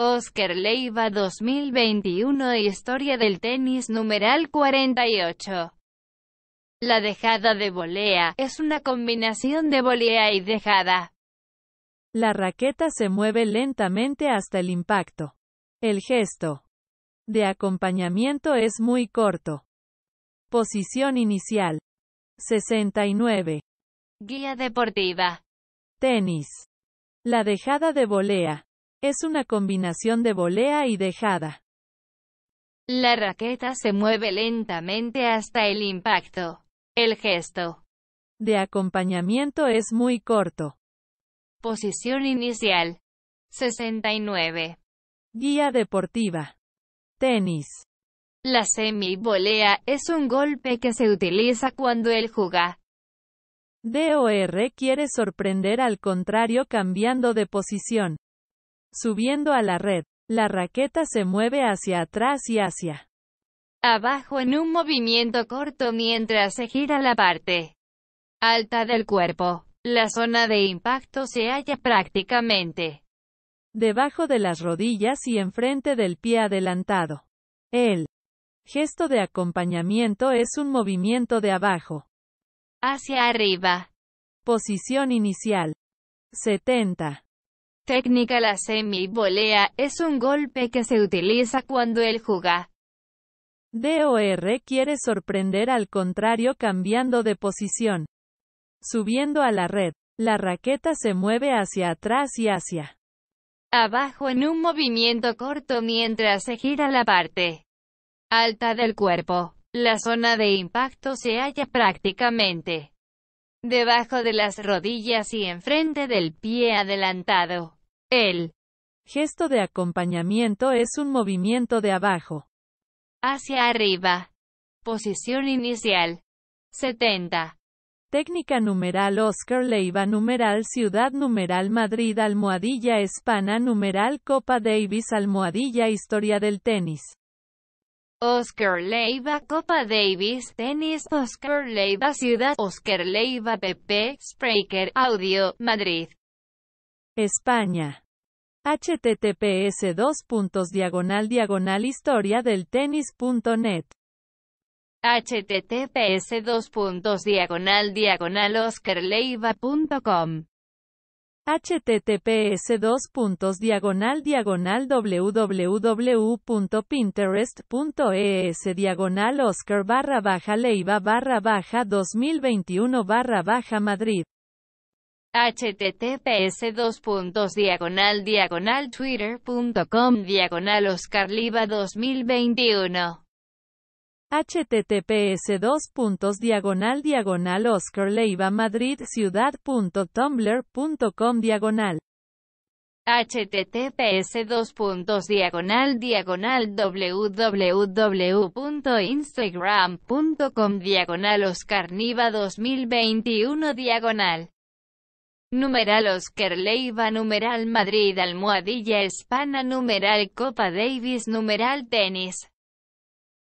Oscar Leiva 2021 Historia del tenis numeral 48 La dejada de volea, es una combinación de volea y dejada. La raqueta se mueve lentamente hasta el impacto. El gesto de acompañamiento es muy corto. Posición inicial. 69. Guía deportiva. Tenis. La dejada de volea es una combinación de volea y dejada. La raqueta se mueve lentamente hasta el impacto. El gesto de acompañamiento es muy corto. Posición inicial. 69. Guía deportiva. Tenis. La semi-volea es un golpe que se utiliza cuando él juega. DOR quiere sorprender al contrario cambiando de posición. Subiendo a la red, la raqueta se mueve hacia atrás y hacia abajo en un movimiento corto mientras se gira la parte alta del cuerpo. La zona de impacto se halla prácticamente debajo de las rodillas y enfrente del pie adelantado. El gesto de acompañamiento es un movimiento de abajo hacia arriba. Posición inicial. 70. Técnica la semi-volea, es un golpe que se utiliza cuando él el D.O.R. quiere sorprender al contrario cambiando de posición. Subiendo a la red, la raqueta se mueve hacia atrás y hacia abajo en un movimiento corto mientras se gira la parte alta del cuerpo. La zona de impacto se halla prácticamente debajo de las rodillas y enfrente del pie adelantado. El gesto de acompañamiento es un movimiento de abajo hacia arriba. Posición inicial. 70. Técnica numeral Oscar Leiva numeral Ciudad numeral Madrid almohadilla hispana numeral Copa Davis almohadilla Historia del tenis. Oscar Leiva Copa Davis Tenis Oscar Leiva Ciudad Oscar Leiva PP Spreaker Audio Madrid España https dos puntos diagonal diagonal historia del tenis punto net https dos puntos diagonal diagonal punto com https dos puntos diagonal diagonal www.pinterest.es diagonal oscar barra baja leiva barra baja 2021 barra baja madrid https puntos diagonal diagonal twitter.com diagonal oscarliva 2021 https dos puntos diagonal diagonal Oscar Leiva Madrid ciudad.tumblr.com diagonal https dos puntos diagonal diagonal www.instagram.com diagonal oscar Niva 2021 diagonal Numeral Oscar Leiva Numeral Madrid Almohadilla Hispana Numeral Copa Davis Numeral Tenis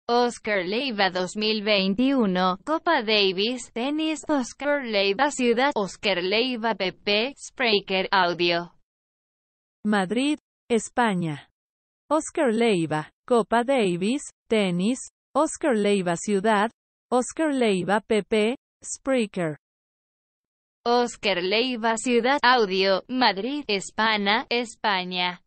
Oscar Leiva 2021 Copa Davis Tenis Oscar Leiva Ciudad Oscar Leiva PP Spreaker Audio Madrid, España Oscar Leiva Copa Davis Tenis Oscar Leiva Ciudad Oscar Leiva PP Spreaker Oscar Leiva Ciudad Audio, Madrid, España, España.